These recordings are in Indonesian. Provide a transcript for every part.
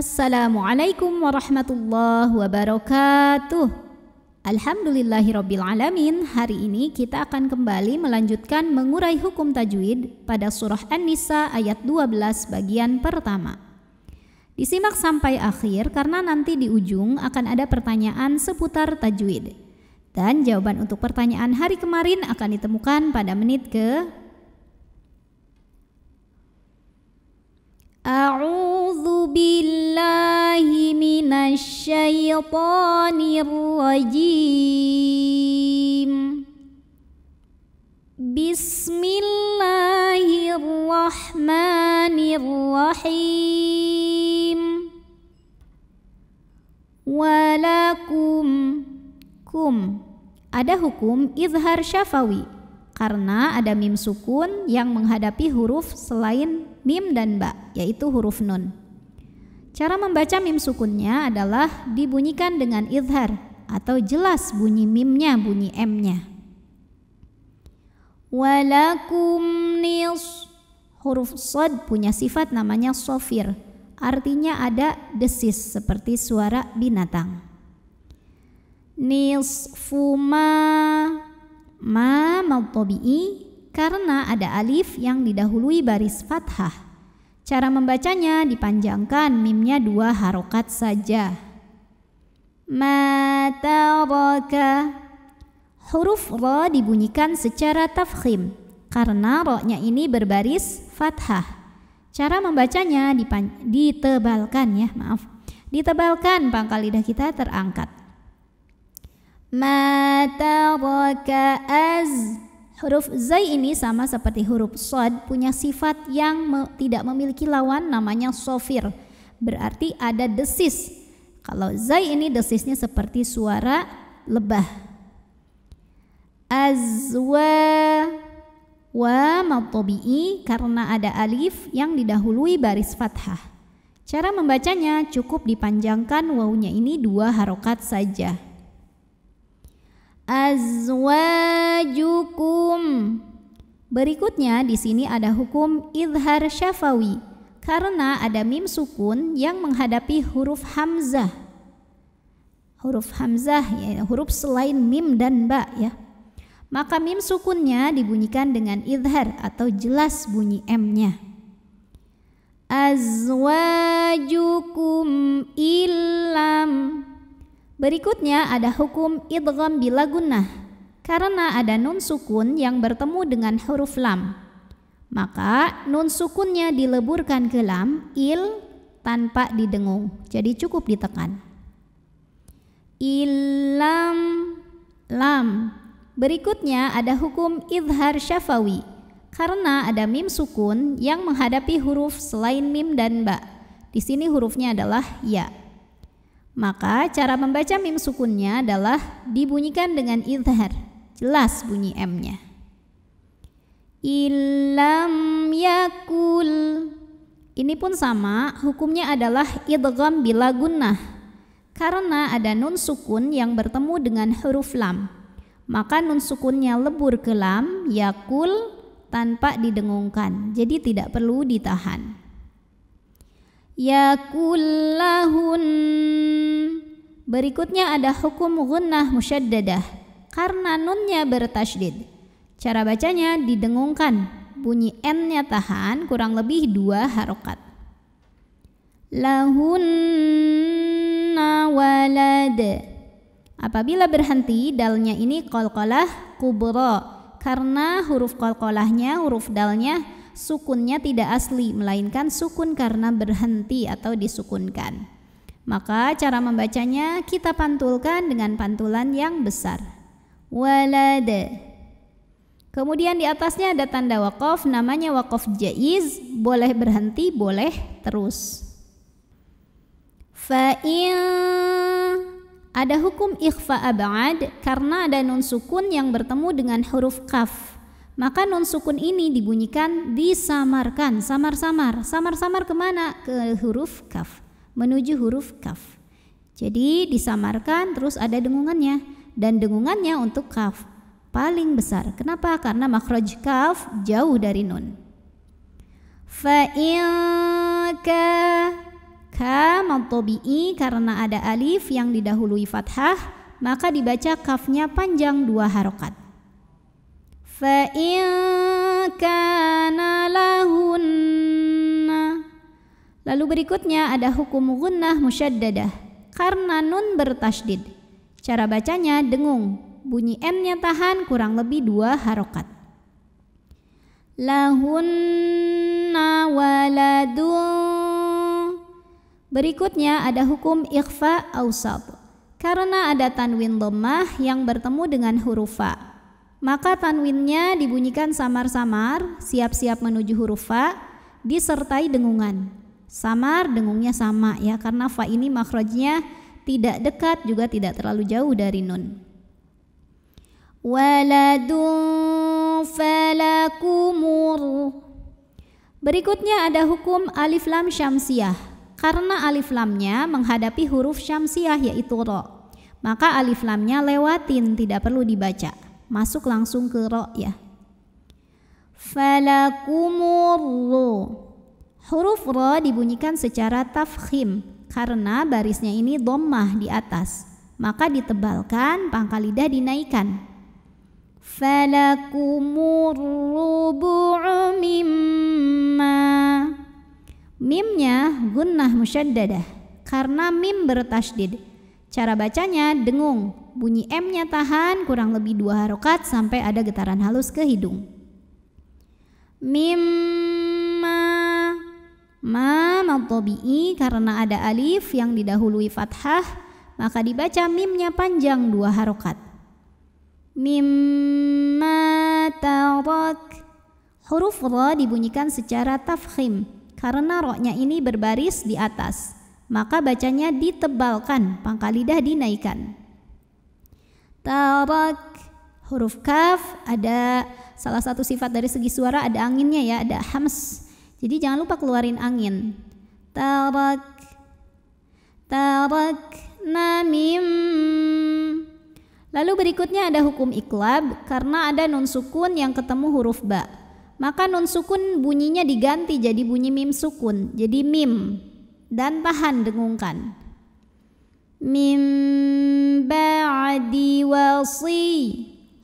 Assalamualaikum warahmatullahi wabarakatuh. Alhamdulillahirobbilalamin. Hari ini kita akan kembali melanjutkan mengurai hukum tajwid pada surah An-Nisa ayat 12 bagian pertama Disimak sampai akhir karena nanti di ujung akan ada pertanyaan seputar tajwid Dan jawaban untuk pertanyaan hari kemarin akan ditemukan pada menit ke A'udzu الشيطان الرجيم بسم walakum kum ada hukum izhar syafawi karena ada mim sukun yang menghadapi huruf selain mim dan ba yaitu huruf nun Cara membaca mim sukunnya adalah dibunyikan dengan idhar atau jelas bunyi mimnya, bunyi M-nya. Walakum nis huruf sod punya sifat namanya sofir. Artinya ada desis seperti suara binatang. fuma ma maltobi'i karena ada alif yang didahului baris fathah Cara membacanya dipanjangkan mimnya dua harokat saja. Mataraka Huruf ro dibunyikan secara tafkhim karena roknya ini berbaris fathah. Cara membacanya ditebalkan ya, maaf. Ditebalkan pangkal lidah kita terangkat. Mataraka az Huruf zai ini sama seperti huruf sod punya sifat yang me tidak memiliki lawan namanya sofir. Berarti ada desis. Kalau zai ini desisnya seperti suara lebah. Azwa wa matobi'i karena ada alif yang didahului baris fathah. Cara membacanya cukup dipanjangkan wawunya ini dua harokat saja azwajukum. Berikutnya di sini ada hukum idhar syafawi karena ada mim sukun yang menghadapi huruf hamzah. Huruf hamzah ya huruf selain mim dan ba ya. Maka mim sukunnya dibunyikan dengan idhar atau jelas bunyi m-nya. Azwajukum illam Berikutnya ada hukum idgham bila gunnah. Karena ada nun sukun yang bertemu dengan huruf lam. Maka nun sukunnya dileburkan ke lam il tanpa didengung. Jadi cukup ditekan. Ilam lam. Berikutnya ada hukum idhar syafawi. Karena ada mim sukun yang menghadapi huruf selain mim dan ba. Di sini hurufnya adalah ya. Maka cara membaca mim sukunnya adalah dibunyikan dengan idhar. Jelas bunyi M-nya. Ilam yakul. Ini pun sama, hukumnya adalah idgham bila gunnah. Karena ada nun sukun yang bertemu dengan huruf lam. Maka nun sukunnya lebur ke lam, yakul, tanpa didengungkan. Jadi tidak perlu ditahan. Yakullahun Berikutnya ada hukum gunnah musyaddadah karena nunnya bertasydid. Cara bacanya didengungkan, bunyi n-nya tahan kurang lebih dua harokat. Lahunna walad. Apabila berhenti, dalnya ini kolkolah kubro karena huruf kolkolahnya, huruf dalnya sukunnya tidak asli melainkan sukun karena berhenti atau disukunkan. Maka cara membacanya kita pantulkan dengan pantulan yang besar. Walada. Kemudian di atasnya ada tanda wakaf, namanya wakaf jaiz, boleh berhenti, boleh terus. Fa'in ada hukum ikhfa abad karena ada nun sukun yang bertemu dengan huruf kaf. Maka nun sukun ini dibunyikan disamarkan, samar-samar. Samar-samar kemana? Ke huruf kaf menuju huruf kaf. Jadi disamarkan terus ada dengungannya dan dengungannya untuk kaf paling besar. Kenapa? Karena makhraj kaf jauh dari nun. Fa'inka ka mantobi'i karena ada alif yang didahului fathah maka dibaca kafnya panjang dua harokat. Fa'inka nalahun Lalu berikutnya ada hukum gunnah musyaddadah karena nun bertasydid. Cara bacanya dengung, bunyi n-nya tahan kurang lebih dua harokat. Lahunna waladu. Berikutnya ada hukum ikhfa ausab Karena ada tanwin lemah yang bertemu dengan huruf fa. Maka tanwinnya dibunyikan samar-samar, siap-siap menuju huruf fa, disertai dengungan samar dengungnya sama ya karena fa ini makrojnya tidak dekat juga tidak terlalu jauh dari nun waladun falakumur berikutnya ada hukum alif lam syamsiah karena alif lamnya menghadapi huruf syamsiah yaitu ro maka alif lamnya lewatin tidak perlu dibaca masuk langsung ke ro ya falakumur Huruf ro dibunyikan secara tafkhim karena barisnya ini dommah di atas, maka ditebalkan, pangkal lidah dinaikkan. Falakumur rubu'u mimma Mimnya gunnah musyaddadah karena mim bertasydid. Cara bacanya dengung, bunyi M-nya tahan kurang lebih dua harokat sampai ada getaran halus ke hidung. Mim Ma, al karena ada alif yang didahului fathah maka dibaca mimnya panjang dua harokat. Mimma tarak. Huruf ra dibunyikan secara tafkhim karena roknya ini berbaris di atas. Maka bacanya ditebalkan, pangkal lidah dinaikkan. Tarak huruf kaf ada salah satu sifat dari segi suara ada anginnya ya, ada hams jadi jangan lupa keluarin angin. Tarak tarak namim. Lalu berikutnya ada hukum iklab karena ada nun sukun yang ketemu huruf ba. Maka nun sukun bunyinya diganti jadi bunyi mim sukun, jadi mim dan tahan dengungkan. Mim ba'di wasi.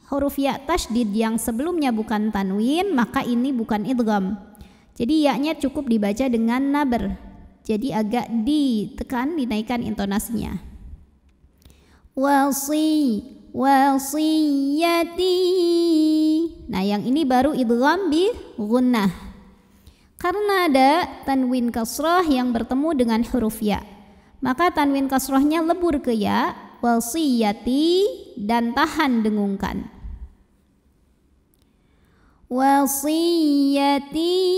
Huruf ya tasdid yang sebelumnya bukan tanwin, maka ini bukan idgham jadi yaknya cukup dibaca dengan naber. Jadi agak ditekan, dinaikkan intonasinya. Wasi wasiyati. Nah, yang ini baru idgham bi gunnah. Karena ada tanwin kasrah yang bertemu dengan huruf ya. Maka tanwin kasrohnya lebur ke ya, wasiyati dan tahan dengungkan wasiyati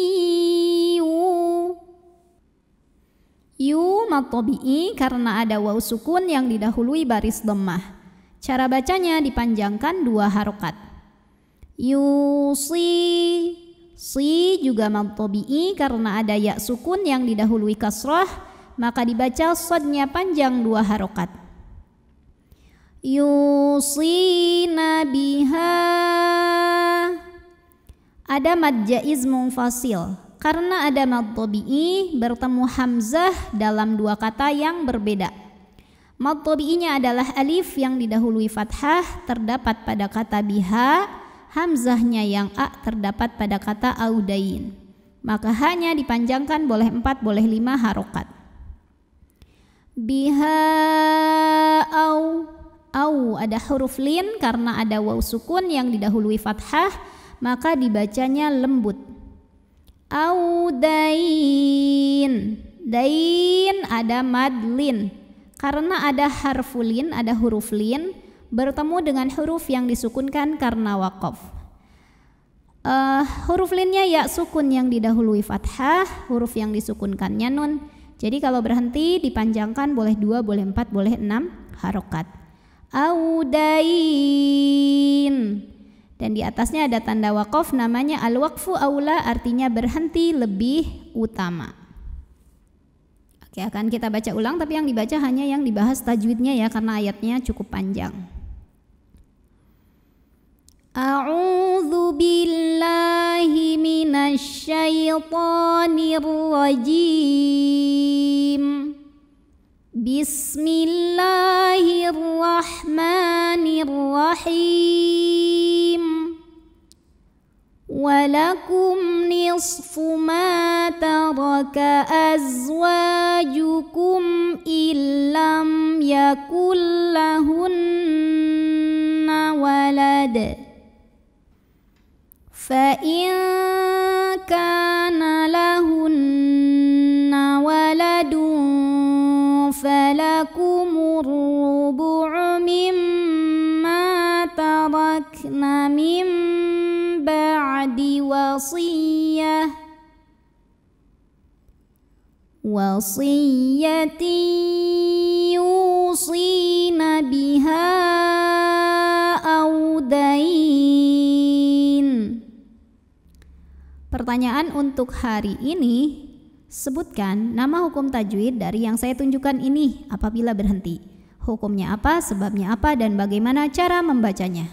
yu matobi'i karena ada waw sukun yang didahului baris lemah. Cara bacanya dipanjangkan dua harokat. Yusi si juga matobi'i karena ada ya sukun yang didahului kasroh maka dibaca sodnya panjang dua harokat. Yusi nabiha ada mad jaiz mufasil karena ada mad tabi'i bertemu hamzah dalam dua kata yang berbeda. Mad tabi'inya adalah alif yang didahului fathah terdapat pada kata biha, hamzahnya yang a terdapat pada kata audain. Maka hanya dipanjangkan boleh empat boleh lima harokat. Biha au au ada huruf lin karena ada waw sukun yang didahului fathah maka dibacanya lembut. Audain. Dain ada madlin. Karena ada harfulin, ada huruf lin bertemu dengan huruf yang disukunkan karena wakof. Uh, eh, huruf linnya ya sukun yang didahului fathah, huruf yang disukunkannya nun. Jadi kalau berhenti dipanjangkan boleh dua, boleh empat, boleh enam harokat. Audain dan di atasnya ada tanda wakaf namanya al-waqfu aula artinya berhenti lebih utama. Oke, akan kita baca ulang tapi yang dibaca hanya yang dibahas tajwidnya ya karena ayatnya cukup panjang. A'udzu billahi minasyaitonir rajim. Bismillahirrahmanirrahim. ولكم نصف ما ترك أزواجكم إن لم يكن لهن ولد فإن كان لهن ولد فلكم الربع مما تركن من الوعد wasiyah وصية يوصين بها أو Pertanyaan untuk hari ini, sebutkan nama hukum tajwid dari yang saya tunjukkan ini apabila berhenti. Hukumnya apa, sebabnya apa, dan bagaimana cara membacanya.